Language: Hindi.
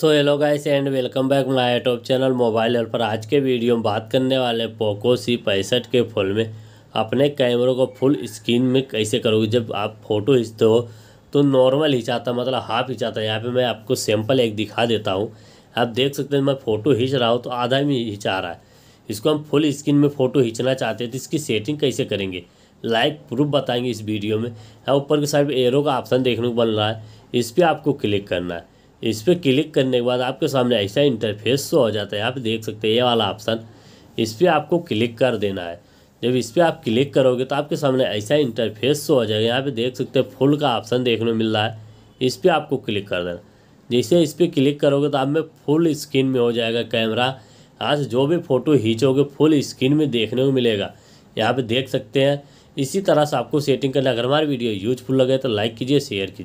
so hello guys and welcome back my top channel mobile help पर आज के वीडियो में बात करने वाले हैं पोको सी पैंसठ के फ़ोन में अपने कैमरों को फुल स्क्रीन में कैसे करोगे जब आप फ़ोटो खींचते हो तो नॉर्मल खिंचाता मतलब हाफ खिंचाता है यहाँ पे मैं आपको सैंपल एक दिखा देता हूँ आप देख सकते हैं मैं फ़ोटो खींच रहा हूँ तो आधा में हिंचा रहा है इसको हम फुल स्क्रीन में फ़ोटो खींचना चाहते हैं तो इसकी सेटिंग कैसे करेंगे लाइक प्रूफ बताएंगे इस वीडियो में ऊपर के साइड एरो का ऑप्शन देखने को बन रहा है इस पर आपको क्लिक करना है इस पर क्लिक करने के बाद आपके सामने ऐसा इंटरफेस शो हो जाता है आप देख सकते हैं ये वाला ऑप्शन इस पर आपको क्लिक कर देना है जब इस पर आप क्लिक करोगे तो आपके सामने ऐसा इंटरफेस शो हो जाएगा यहाँ पे देख सकते हैं फुल का ऑप्शन देखने को मिल रहा है इस पर आपको क्लिक कर देना जैसे इस पर क्लिक करोगे तो आप में फुल स्क्रीन में हो जाएगा कैमरा यहाँ से जो भी फ़ोटो खींचोगे फुल स्क्रीन में देखने को मिलेगा यहाँ पर देख सकते हैं इसी तरह से आपको सेटिंग करना अगर हमारी वीडियो यूजफुल लगे तो लाइक कीजिए शेयर कीजिए